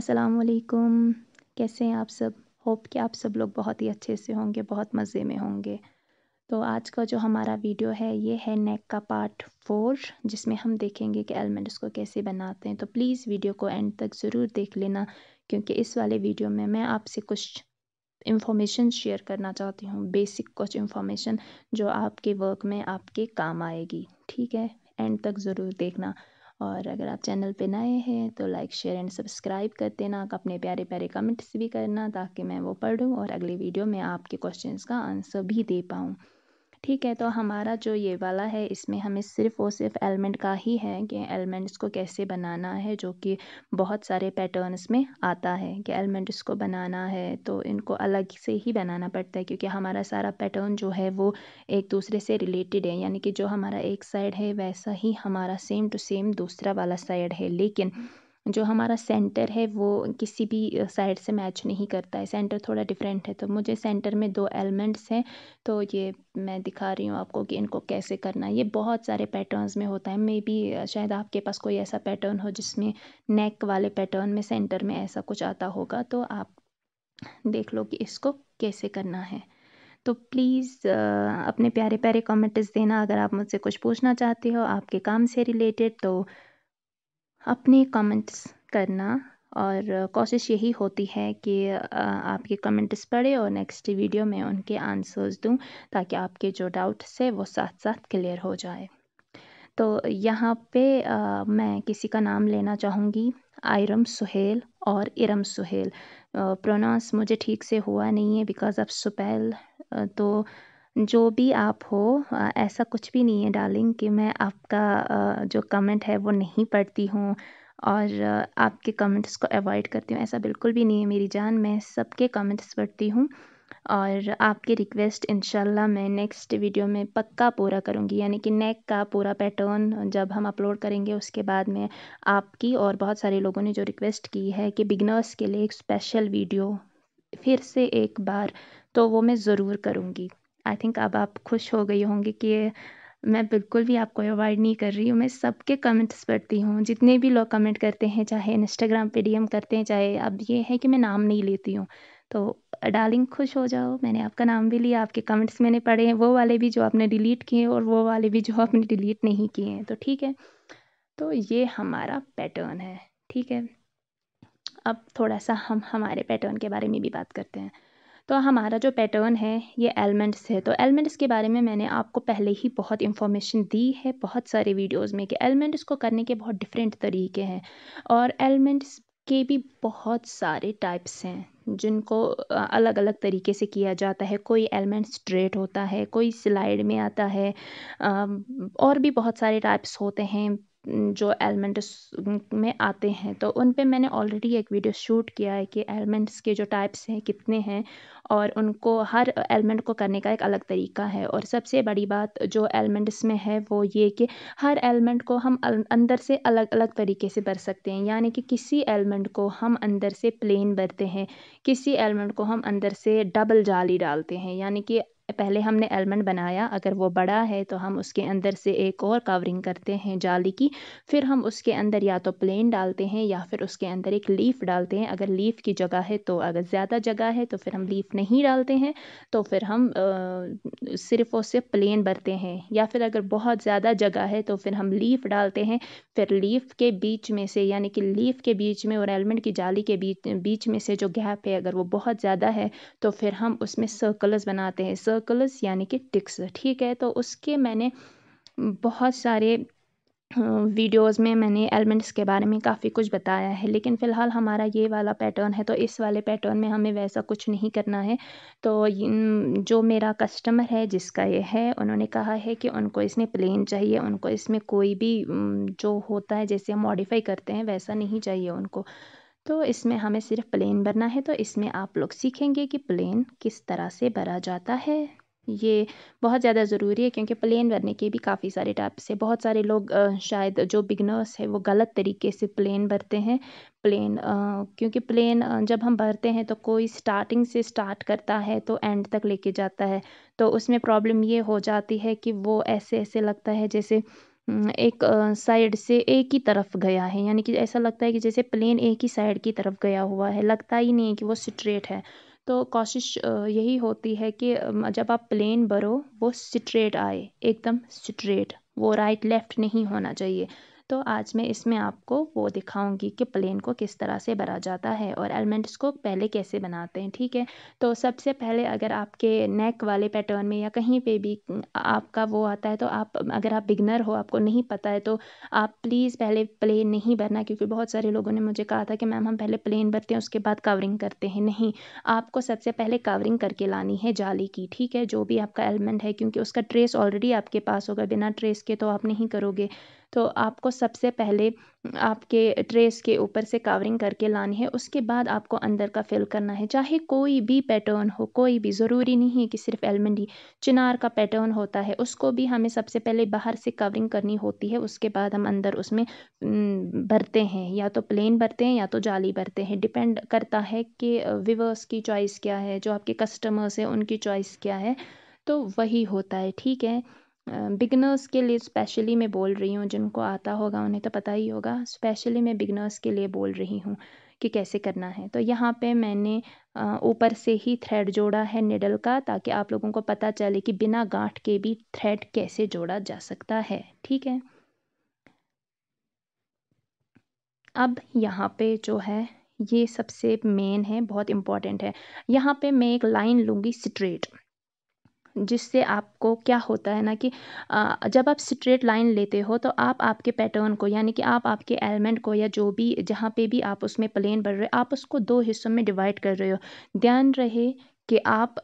असलकुम कैसे हैं आप सब होप कि आप सब लोग बहुत ही अच्छे से होंगे बहुत मज़े में होंगे तो आज का जो हमारा वीडियो है ये है नेक का पार्ट फोर जिसमें हम देखेंगे कि एलमेंट्स को कैसे बनाते हैं तो प्लीज़ वीडियो को एंड तक ज़रूर देख लेना क्योंकि इस वाले वीडियो में मैं आपसे कुछ इंफॉर्मेशन शेयर करना चाहती हूँ बेसिक कुछ इंफॉर्मेशन जो आपके वर्क में आपके काम आएगी ठीक है एंड तक ज़रूर देखना और अगर आप चैनल पे नए हैं तो लाइक शेयर एंड सब्सक्राइब कर देना अपने प्यारे प्यारे कमेंट्स भी करना ताकि मैं वो पढ़ूँ और अगली वीडियो में आपके क्वेश्चंस का आंसर भी दे पाऊँ ठीक है तो हमारा जो ये वाला है इसमें हमें सिर्फ़ और सिर्फ एलिमेंट का ही है कि एलिमेंट्स को कैसे बनाना है जो कि बहुत सारे पैटर्न्स में आता है कि एलिमेंट्स को बनाना है तो इनको अलग से ही बनाना पड़ता है क्योंकि हमारा सारा पैटर्न जो है वो एक दूसरे से रिलेटेड है यानी कि जो हमारा एक साइड है वैसा ही हमारा सेम टू सेम दूसरा वाला साइड है लेकिन जो हमारा सेंटर है वो किसी भी साइड से मैच नहीं करता है सेंटर थोड़ा डिफरेंट है तो मुझे सेंटर में दो एलिमेंट्स हैं तो ये मैं दिखा रही हूँ आपको कि इनको कैसे करना है ये बहुत सारे पैटर्न्स में होता है मे बी शायद आपके पास कोई ऐसा पैटर्न हो जिसमें नेक वाले पैटर्न में सेंटर में ऐसा कुछ आता होगा तो आप देख लो कि इसको कैसे करना है तो प्लीज़ अपने प्यारे प्यारे कमेंट्स देना अगर आप मुझसे कुछ पूछना चाहते हो आपके काम से रिलेटेड तो अपने कमेंट्स करना और कोशिश यही होती है कि आपके कमेंट्स पढ़े और नेक्स्ट वीडियो में उनके आंसर्स दूं ताकि आपके जो डाउट्स है वो साथ साथ क्लियर हो जाए तो यहाँ पे आ, मैं किसी का नाम लेना चाहूँगी आयरम सुहेल और इरम सुहेल प्रोनाउंस मुझे ठीक से हुआ नहीं है बिकॉज ऑफ सुपैल तो जो भी आप हो ऐसा कुछ भी नहीं है डार्लिंग कि मैं आपका जो कमेंट है वो नहीं पढ़ती हूँ और आपके कमेंट्स को अवॉइड करती हूँ ऐसा बिल्कुल भी नहीं है मेरी जान मैं सबके कमेंट्स पढ़ती हूँ और आपके रिक्वेस्ट इन मैं नेक्स्ट वीडियो में पक्का पूरा करूँगी यानी कि नेक का पूरा पैटर्न जब हम अपलोड करेंगे उसके बाद में आपकी और बहुत सारे लोगों ने जो रिक्वेस्ट की है कि बिगनर्स के लिए एक स्पेशल वीडियो फिर से एक बार तो वो मैं ज़रूर करूँगी आई थिंक अब आप खुश हो गई होंगी कि मैं बिल्कुल भी आपको अवॉइड नहीं कर रही हूँ मैं सबके कमेंट्स पढ़ती हूँ जितने भी लोग कमेंट करते हैं चाहे इंस्टाग्राम पे डीएम करते हैं चाहे अब ये है कि मैं नाम नहीं लेती हूँ तो डार्लिंग खुश हो जाओ मैंने आपका नाम भी लिया आपके कमेंट्स मैंने पढ़े हैं वो वाले भी जो आपने डिलीट किए और वो वाले भी जो आपने डिलीट नहीं किए हैं तो ठीक है तो ये हमारा पैटर्न है ठीक है अब थोड़ा सा हम हमारे पैटर्न के बारे में भी बात करते हैं तो हमारा जो पैटर्न है ये एलमेंट्स है तो एलमेंट्स के बारे में मैंने आपको पहले ही बहुत इन्फॉर्मेशन दी है बहुत सारे वीडियोस में कि एलमेंट्स को करने के बहुत डिफरेंट तरीके हैं और एलमेंट्स के भी बहुत सारे टाइप्स हैं जिनको अलग अलग तरीके से किया जाता है कोई एलिमेंट स्ट्रेट होता है कोई स्लाइड में आता है और भी बहुत सारे टाइप्स होते हैं जो एलमेंट्स में आते हैं तो उन पे मैंने ऑलरेडी एक वीडियो शूट किया है कि एलमेंट्स के जो टाइप्स हैं कितने हैं और उनको हर एलमेंट को करने का एक अलग तरीका है और सबसे बड़ी बात जो एलिमेंट्स में है वो ये कि हर एलिमेंट को हम अं, अंदर से अलग अलग तरीके से भर सकते हैं यानी कि किसी एलिमेंट को हम अंदर से प्लेन भरते हैं किसी एलिमेंट को हम अंदर से डबल जाली डालते हैं यानी कि पहले हमने एलमंड बनाया अगर वो बड़ा है तो हम उसके अंदर से एक और कवरिंग करते हैं जाली की फिर हम उसके अंदर या तो प्लेन डालते हैं या फिर उसके अंदर एक लीफ डालते हैं अगर लीफ की जगह है तो अगर ज़्यादा जगह है तो फिर हम लीफ नहीं डालते हैं तो फिर हम आ, सिर्फ और सिर्फ प्लेन भरते हैं या फिर अगर बहुत ज़्यादा जगह है तो फिर हम लीफ डालते हैं फिर लीफ के बीच में से यानी कि लीफ के बीच में और एलमंड की जाली के बीच बीच में से जो गैप है अगर वो बहुत ज़्यादा है तो फिर हम उसमें सर्कल्स बनाते हैं सर्क सर्कल्स यानी कि टिक्स ठीक है तो उसके मैंने बहुत सारे वीडियोस में मैंने एलिमेंट्स के बारे में काफ़ी कुछ बताया है लेकिन फ़िलहाल हमारा ये वाला पैटर्न है तो इस वाले पैटर्न में हमें वैसा कुछ नहीं करना है तो जो मेरा कस्टमर है जिसका ये है उन्होंने कहा है कि उनको इसमें प्लेन चाहिए उनको इसमें कोई भी जो होता है जैसे हम मॉडिफाई करते हैं वैसा नहीं चाहिए उनको तो इसमें हमें सिर्फ प्लेन भरना है तो इसमें आप लोग सीखेंगे कि प्लेन किस तरह से भरा जाता है ये बहुत ज़्यादा ज़रूरी है क्योंकि प्लेन भरने के भी काफ़ी सारे टाइप्स है बहुत सारे लोग शायद जो बिगनर्स है वो गलत तरीके से प्लेन भरते हैं प्लेन क्योंकि प्लेन जब हम भरते हैं तो कोई स्टार्टिंग से स्टार्ट करता है तो एंड तक लेके जाता है तो उसमें प्रॉब्लम ये हो जाती है कि वो ऐसे ऐसे लगता है जैसे हम्म, एक साइड से एक ही तरफ गया है यानी कि ऐसा लगता है कि जैसे प्लेन एक ही साइड की तरफ गया हुआ है लगता ही नहीं है कि वो स्ट्रेट है तो कोशिश यही होती है कि जब आप प्लेन भरो वो स्ट्रेट आए एकदम स्ट्रेट वो राइट लेफ़्ट नहीं होना चाहिए तो आज मैं इसमें आपको वो दिखाऊंगी कि प्लेन को किस तरह से भरा जाता है और एलिमेंट्स को पहले कैसे बनाते हैं ठीक है तो सबसे पहले अगर आपके नेक वाले पैटर्न में या कहीं पे भी आपका वो आता है तो आप अगर आप बिगनर हो आपको नहीं पता है तो आप प्लीज़ पहले प्लेन नहीं भरना क्योंकि बहुत सारे लोगों ने मुझे कहा था कि मैम हम पहले प्लेन भरते हैं उसके बाद कवरिंग करते हैं नहीं आपको सबसे पहले कवरिंग करके लानी है जाली की ठीक है जो भी आपका एलिमेंट है क्योंकि उसका ट्रेस ऑलरेडी आपके पास होगा बिना ट्रेस के तो आप नहीं करोगे तो आपको सबसे पहले आपके ट्रेस के ऊपर से कवरिंग करके लानी है उसके बाद आपको अंदर का फिल करना है चाहे कोई भी पैटर्न हो कोई भी ज़रूरी नहीं है कि सिर्फ एलमंडी चिनार का पैटर्न होता है उसको भी हमें सबसे पहले बाहर से कवरिंग करनी होती है उसके बाद हम अंदर उसमें भरते हैं या तो प्लेन भरते हैं या तो जाली भरते हैं डिपेंड करता है कि विवर्स की चॉइस क्या है जो आपके कस्टमर्स हैं उनकी चॉइस क्या है तो वही होता है ठीक है बिगनर्स के लिए स्पेशली मैं बोल रही हूँ जिनको आता होगा उन्हें तो पता ही होगा स्पेशली मैं बिगनर्स के लिए बोल रही हूँ कि कैसे करना है तो यहाँ पे मैंने ऊपर से ही थ्रेड जोड़ा है निडल का ताकि आप लोगों को पता चले कि बिना गांठ के भी थ्रेड कैसे जोड़ा जा सकता है ठीक है अब यहाँ पे जो है ये सबसे मेन है बहुत इम्पॉर्टेंट है यहाँ पे मैं एक लाइन लूँगी स्ट्रेट जिससे आपको क्या होता है ना कि जब आप स्ट्रेट लाइन लेते हो तो आप आपके पैटर्न को यानी कि आप आपके एलिमेंट को या जो भी जहाँ पे भी आप उसमें प्लेन बन रहे हो आप उसको दो हिस्सों में डिवाइड कर रहे हो ध्यान रहे कि आप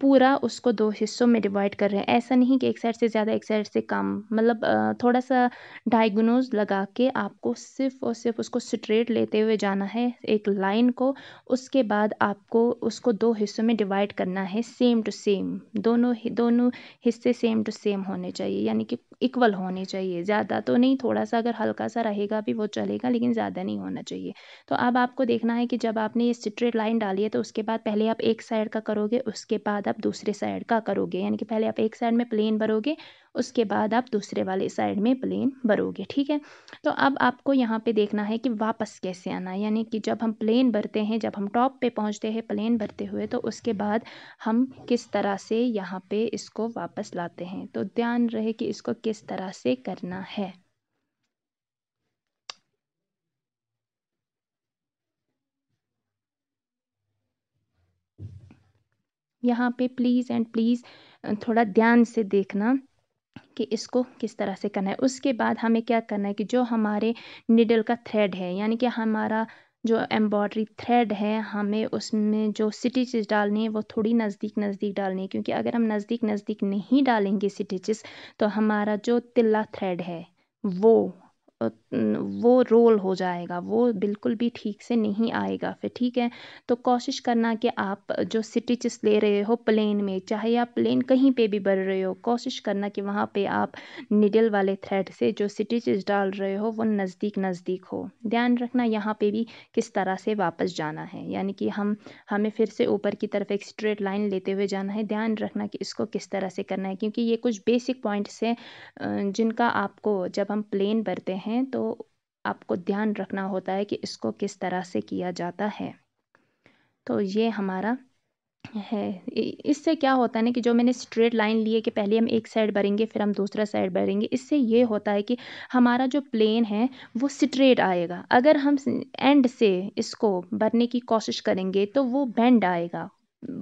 पूरा उसको दो हिस्सों में डिवाइड कर रहे हैं ऐसा नहीं कि एक साइड से ज़्यादा एक साइड से कम मतलब थोड़ा सा डायगोनोज लगा के आपको सिर्फ और सिर्फ उसको स्ट्रेट लेते हुए जाना है एक लाइन को उसके बाद आपको उसको दो हिस्सों में डिवाइड करना है सेम टू सेम दोनों दोनों हिस्से सेम टू सेम होने चाहिए यानी कि इक्वल होने चाहिए ज़्यादा तो नहीं थोड़ा सा अगर हल्का सा रहेगा भी वो चलेगा लेकिन ज़्यादा नहीं होना चाहिए तो अब आपको देखना है कि जब आपने ये स्ट्रेट लाइन डाली है तो उसके बाद पहले आप एक साइड का करोगे उसके बाद बाद आप दूसरे साइड का करोगे यानी कि पहले आप एक साइड में प्लेन भरोगे उसके बाद आप दूसरे वाले साइड में प्लेन भरोगे ठीक है तो अब आपको यहाँ पे देखना है कि वापस कैसे आना है यानी कि जब हम प्लेन भरते हैं जब हम टॉप पे पहुँचते हैं प्लेन भरते हुए तो उसके बाद हम किस तरह से यहाँ पे इसको वापस लाते हैं तो ध्यान रहे कि इसको किस तरह से करना है यहाँ पे प्लीज़ एंड प्लीज़ थोड़ा ध्यान से देखना कि इसको किस तरह से करना है उसके बाद हमें क्या करना है कि जो हमारे निडल का थ्रेड है यानी कि हमारा जो एम्ब्रॉयडरी थ्रेड है हमें उसमें जो स्टिचेस डालने हैं वो थोड़ी नज़दीक नज़दीक डालनी है क्योंकि अगर हम नज़दीक नज़दीक नहीं डालेंगे स्टिचेस तो हमारा जो तिल्ला थ्रेड है वो वो रोल हो जाएगा वो बिल्कुल भी ठीक से नहीं आएगा फिर ठीक है तो कोशिश करना कि आप जो स्टिचेस ले रहे हो प्लेन में चाहे आप प्लेन कहीं पे भी बढ़ रहे हो कोशिश करना कि वहाँ पे आप निडल वाले थ्रेड से जो स्टिचेस डाल रहे हो वो नज़दीक नज़दीक हो ध्यान रखना यहाँ पे भी किस तरह से वापस जाना है यानी कि हम हमें फिर से ऊपर की तरफ एक स्ट्रेट लाइन लेते हुए जाना है ध्यान रखना कि इसको किस तरह से करना है क्योंकि ये कुछ बेसिक पॉइंट्स हैं जिनका आपको जब हम प्लेन बढ़ते हैं तो आपको ध्यान रखना होता है कि इसको किस तरह से किया जाता है तो ये हमारा है इससे क्या होता है ना कि जो मैंने स्ट्रेट लाइन लिए कि पहले हम एक साइड भरेंगे फिर हम दूसरा साइड भरेंगे इससे ये होता है कि हमारा जो प्लेन है वो स्ट्रेट आएगा अगर हम एंड से इसको भरने की कोशिश करेंगे तो वो बेंड आएगा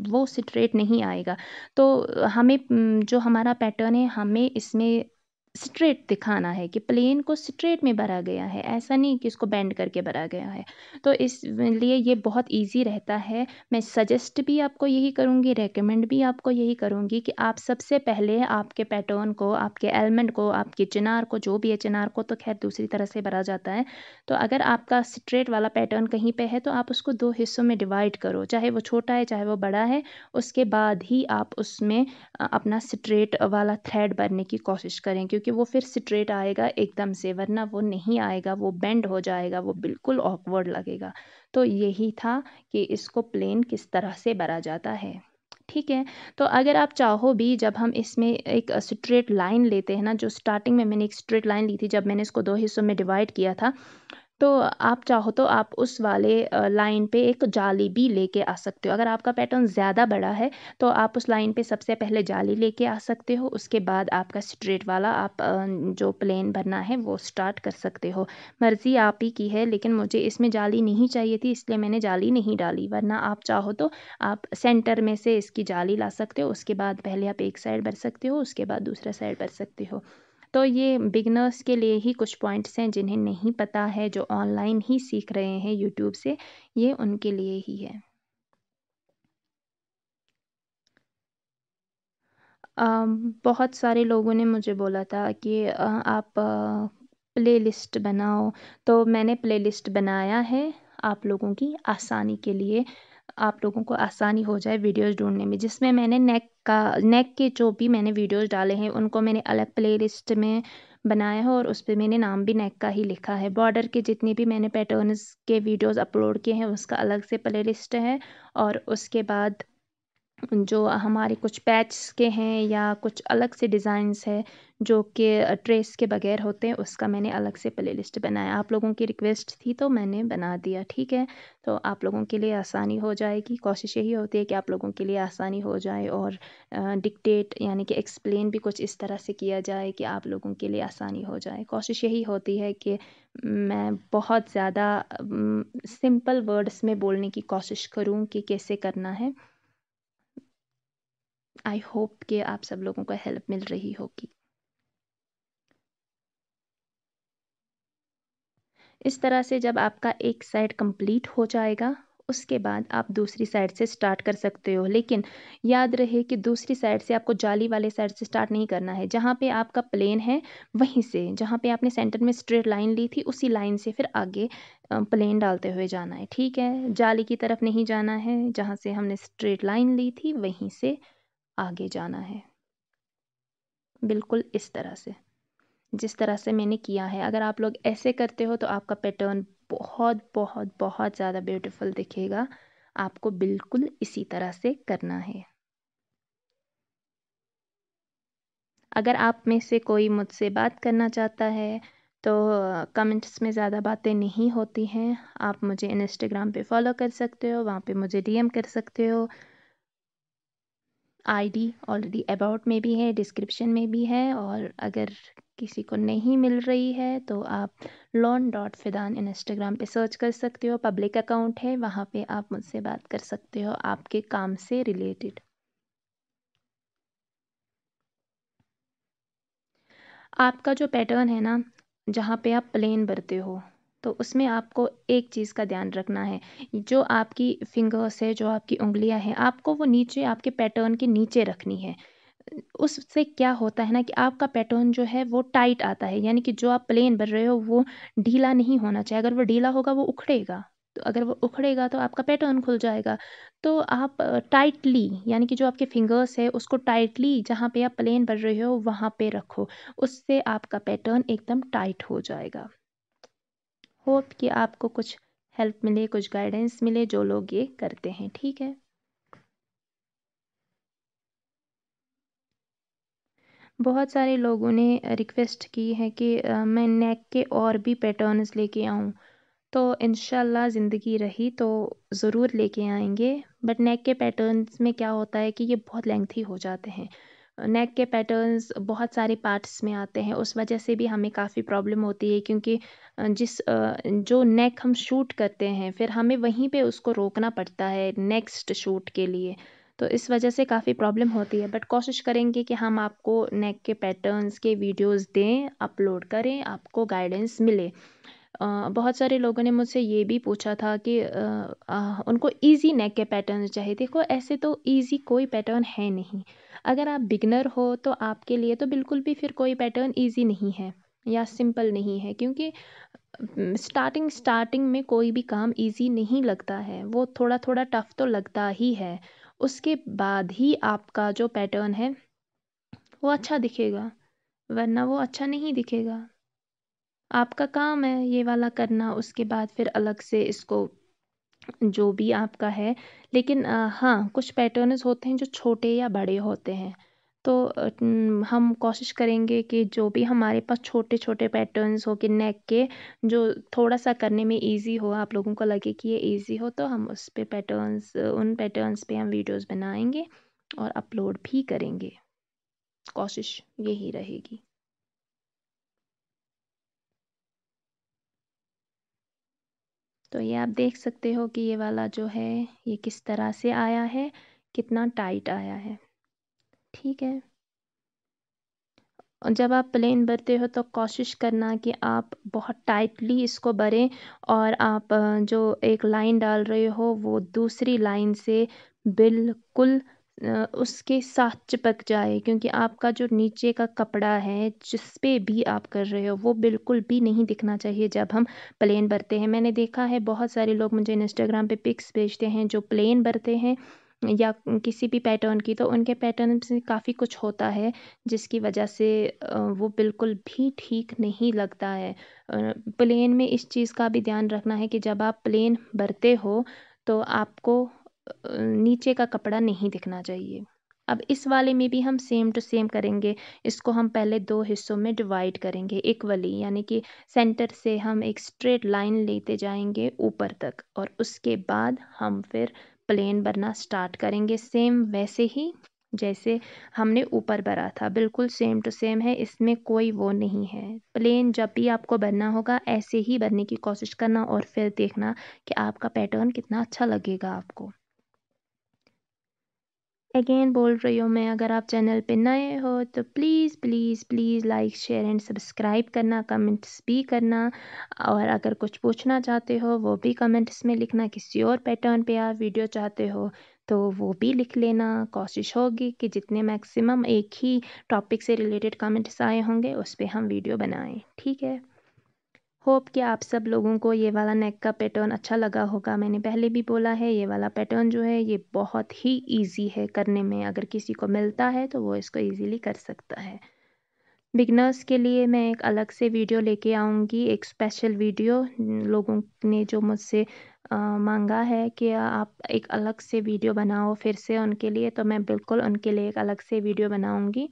वो स्ट्रेट नहीं आएगा तो हमें जो हमारा पैटर्न है हमें इसमें स्ट्रेट दिखाना है कि प्लेन को स्ट्रेट में भरा गया है ऐसा नहीं कि इसको बेंड करके भरा गया है तो इसलिए ये बहुत ईजी रहता है मैं सजेस्ट भी आपको यही करूँगी रेकमेंड भी आपको यही करूँगी कि आप सबसे पहले आपके पैटर्न को आपके एलमेंट को आपके चिनार को जो भी है चिनार को तो खैर दूसरी तरह से भरा जाता है तो अगर आपका स्ट्रेट वाला पैटर्न कहीं पर है तो आप उसको दो हिस्सों में डिवाइड करो चाहे वो छोटा है चाहे वो बड़ा है उसके बाद ही आप उसमें अपना स्ट्रेट वाला थ्रेड भरने की कोशिश करें क्योंकि क्योंकि वो फिर स्ट्रेट आएगा एकदम से वरना वो नहीं आएगा वो बेंड हो जाएगा वो बिल्कुल ऑकवर्ड लगेगा तो यही था कि इसको प्लेन किस तरह से भरा जाता है ठीक है तो अगर आप चाहो भी जब हम इसमें एक स्ट्रेट लाइन लेते हैं ना जो स्टार्टिंग में मैंने एक स्ट्रेट लाइन ली थी जब मैंने इसको दो हिस्सों में डिवाइड किया था तो आप चाहो तो आप उस वाले लाइन पे एक जाली भी लेके आ सकते हो अगर आपका पैटर्न ज़्यादा बड़ा है तो आप उस लाइन पे सबसे पहले जाली लेके आ सकते हो उसके बाद आपका स्ट्रेट वाला आप जो प्लेन भरना है वो स्टार्ट कर सकते हो मर्ज़ी आप ही की है लेकिन मुझे इसमें जाली नहीं चाहिए थी इसलिए मैंने जाली नहीं डाली वरना आप चाहो तो आप सेंटर में से इसकी जाली ला सकते हो उसके बाद पहले आप एक साइड भर सकते हो उसके बाद दूसरा साइड भर सकते हो तो ये बिगनर्स के लिए ही कुछ पॉइंट्स हैं जिन्हें नहीं पता है जो ऑनलाइन ही सीख रहे हैं यूट्यूब से ये उनके लिए ही है बहुत सारे लोगों ने मुझे बोला था कि आप प्लेलिस्ट बनाओ तो मैंने प्लेलिस्ट बनाया है आप लोगों की आसानी के लिए आप लोगों को आसानी हो जाए वीडियोस ढूंढने में जिसमें मैंने नेक का नेक के जो भी मैंने वीडियोस डाले हैं उनको मैंने अलग प्लेलिस्ट में बनाया है और उस पर मैंने नाम भी नेक का ही लिखा है बॉर्डर के जितने भी मैंने पैटर्न्स के वीडियोस अपलोड किए हैं उसका अलग से प्लेलिस्ट है और उसके बाद जो हमारे कुछ पैच के हैं या कुछ अलग से डिज़ाइंस है जो कि ट्रेस के बगैर होते हैं उसका मैंने अलग से प्लेलिस्ट बनाया आप लोगों की रिक्वेस्ट थी तो मैंने बना दिया ठीक है तो आप लोगों के लिए आसानी हो जाएगी कोशिश यही होती है कि आप लोगों के लिए आसानी हो जाए और डिक्टेट यानी कि एक्सप्लेन भी कुछ इस तरह से किया जाए कि आप लोगों के लिए आसानी हो जाए कोशिश यही होती है कि मैं बहुत ज़्यादा सिंपल वर्ड्स में बोलने की कोशिश करूँ कि कैसे करना है आई होप कि आप सब लोगों को हेल्प मिल रही होगी इस तरह से जब आपका एक साइड कंप्लीट हो जाएगा उसके बाद आप दूसरी साइड से स्टार्ट कर सकते हो लेकिन याद रहे कि दूसरी साइड से आपको जाली वाले साइड से स्टार्ट नहीं करना है जहाँ पे आपका प्लेन है वहीं से जहाँ पे आपने सेंटर में स्ट्रेट लाइन ली थी उसी लाइन से फिर आगे प्लेन डालते हुए जाना है ठीक है जाली की तरफ नहीं जाना है जहाँ से हमने स्ट्रेट लाइन ली थी वहीं से आगे जाना है बिल्कुल इस तरह से जिस तरह से मैंने किया है अगर आप लोग ऐसे करते हो तो आपका पैटर्न बहुत बहुत बहुत ज़्यादा ब्यूटीफुल दिखेगा आपको बिल्कुल इसी तरह से करना है अगर आप में से कोई मुझसे बात करना चाहता है तो कमेंट्स में ज़्यादा बातें नहीं होती हैं आप मुझे इंस्टाग्राम पे फॉलो कर सकते हो वहाँ पे मुझे डीएम कर सकते हो आईडी ऑलरेडी अबाउट में भी है डिस्क्रिप्शन में भी है और अगर किसी को नहीं मिल रही है तो आप लॉन डॉट फिदान इंस्टाग्राम पे सर्च कर सकते हो पब्लिक अकाउंट है वहाँ पे आप मुझसे बात कर सकते हो आपके काम से रिलेटेड आपका जो पैटर्न है ना जहाँ पे आप प्लेन भरते हो तो उसमें आपको एक चीज़ का ध्यान रखना है जो आपकी फिंगर्स है जो आपकी उंगलियाँ हैं आपको वो नीचे आपके पैटर्न के नीचे रखनी है उससे क्या होता है ना कि आपका पैटर्न जो है वो टाइट आता है यानी कि जो आप प्लेन बन रहे हो वो ढीला नहीं होना चाहिए अगर वो ढीला होगा वो उखड़ेगा तो अगर वो उखड़ेगा तो आपका पैटर्न खुल जाएगा तो आप टाइटली यानी कि जो आपके फिंगर्स है उसको टाइटली जहाँ पे आप प्लेन बन रहे हो वहाँ पे रखो उससे आपका पैटर्न एकदम टाइट हो जाएगा होप कि आपको कुछ हेल्प मिले कुछ गाइडेंस मिले जो लोग ये करते हैं ठीक है बहुत सारे लोगों ने रिक्वेस्ट की है कि मैं नेक के और भी पैटर्न्स लेके आऊँ तो इन ज़िंदगी रही तो ज़रूर लेके आएंगे बट नेक के पैटर्न्स में क्या होता है कि ये बहुत लेंथी हो जाते हैं नेक के पैटर्न्स बहुत सारे पार्ट्स में आते हैं उस वजह से भी हमें काफ़ी प्रॉब्लम होती है क्योंकि जिस जो नेक हम शूट करते हैं फिर हमें वहीं पे उसको रोकना पड़ता है नेक्स्ट शूट के लिए तो इस वजह से काफ़ी प्रॉब्लम होती है बट कोशिश करेंगे कि हम आपको नेक के पैटर्न्स के वीडियोस दें अपलोड करें आपको गाइडेंस मिले बहुत सारे लोगों ने मुझसे ये भी पूछा था कि उनको इजी नेक के पैटर्न चाहिए देखो ऐसे तो इजी कोई पैटर्न है नहीं अगर आप बिगनर हो तो आपके लिए तो बिल्कुल भी फिर कोई पैटर्न ईज़ी नहीं है या सिंपल नहीं है क्योंकि स्टार्टिंग स्टार्टिंग में कोई भी काम ईज़ी नहीं लगता है वो थोड़ा थोड़ा टफ़ तो लगता ही है उसके बाद ही आपका जो पैटर्न है वो अच्छा दिखेगा वरना वो अच्छा नहीं दिखेगा आपका काम है ये वाला करना उसके बाद फिर अलग से इसको जो भी आपका है लेकिन हाँ कुछ पैटर्न्स होते हैं जो छोटे या बड़े होते हैं तो हम कोशिश करेंगे कि जो भी हमारे पास छोटे छोटे पैटर्न्स हो कि नेक के जो थोड़ा सा करने में इजी हो आप लोगों को लगे कि ये इजी हो तो हम उस पर पैटर्न्स उन पैटर्न्स पे हम वीडियोस बनाएंगे और अपलोड भी करेंगे कोशिश यही रहेगी तो ये आप देख सकते हो कि ये वाला जो है ये किस तरह से आया है कितना टाइट आया है ठीक है जब आप प्लेन भरते हो तो कोशिश करना कि आप बहुत टाइटली इसको भरें और आप जो एक लाइन डाल रहे हो वो दूसरी लाइन से बिल्कुल उसके साथ चिपक जाए क्योंकि आपका जो नीचे का कपड़ा है जिस पे भी आप कर रहे हो वो बिल्कुल भी नहीं दिखना चाहिए जब हम प्लेन भरते हैं मैंने देखा है बहुत सारे लोग मुझे इंस्टाग्राम पे पिक्स भेजते हैं जो प्लेन भरते हैं या किसी भी पैटर्न की तो उनके पैटर्न से काफ़ी कुछ होता है जिसकी वजह से वो बिल्कुल भी ठीक नहीं लगता है प्लेन में इस चीज़ का भी ध्यान रखना है कि जब आप प्लेन भरते हो तो आपको नीचे का कपड़ा नहीं दिखना चाहिए अब इस वाले में भी हम सेम टू सेम करेंगे इसको हम पहले दो हिस्सों में डिवाइड करेंगे इक्वली यानी कि सेंटर से हम एक स्ट्रेट लाइन लेते जाएंगे ऊपर तक और उसके बाद हम फिर प्लेन बनना स्टार्ट करेंगे सेम वैसे ही जैसे हमने ऊपर भरा था बिल्कुल सेम टू सेम है इसमें कोई वो नहीं है प्लेन जब भी आपको बनना होगा ऐसे ही बनने की कोशिश करना और फिर देखना कि आपका पैटर्न कितना अच्छा लगेगा आपको अगेन बोल रही हूँ मैं अगर आप चैनल पे नए हो तो please please please like share and subscribe करना कमेंट्स भी करना और अगर कुछ पूछना चाहते हो वो भी कमेंट्स में लिखना किसी और पैटर्न पे आप वीडियो चाहते हो तो वो भी लिख लेना कोशिश होगी कि जितने मैक्सिमम एक ही टॉपिक से रिलेटेड कमेंट्स आए होंगे उस पर हम वीडियो बनाएँ ठीक है होप कि आप सब लोगों को ये वाला नेक का पैटर्न अच्छा लगा होगा मैंने पहले भी बोला है ये वाला पैटर्न जो है ये बहुत ही इजी है करने में अगर किसी को मिलता है तो वो इसको इजीली कर सकता है बिगनर्स के लिए मैं एक अलग से वीडियो लेके आऊँगी एक स्पेशल वीडियो लोगों ने जो मुझसे मांगा है कि आप एक अलग से वीडियो बनाओ फिर से उनके लिए तो मैं बिल्कुल उनके लिए एक अलग से वीडियो बनाऊँगी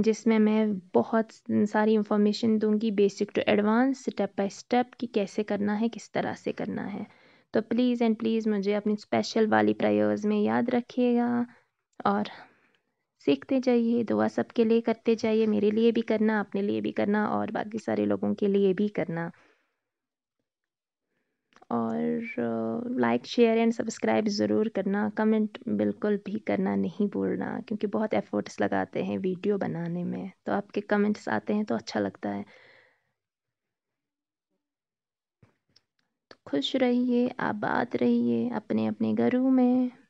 जिसमें मैं बहुत सारी इंफॉर्मेशन दूँगी basic to advance step by step कि कैसे करना है किस तरह से करना है तो प्लीज़ एंड प्लीज़ मुझे अपनी स्पेशल वाली प्रायर्स में याद रखिएगा और सीखते जाइए दुआ सबके लिए करते जाइए मेरे लिए भी करना अपने लिए भी करना और बाकी सारे लोगों के लिए भी करना और लाइक शेयर एंड सब्सक्राइब ज़रूर करना कमेंट बिल्कुल भी करना नहीं भूलना क्योंकि बहुत एफ़र्ट्स लगाते हैं वीडियो बनाने में तो आपके कमेंट्स आते हैं तो अच्छा लगता है तो खुश रहिए आबाद रहिए अपने अपने घरों में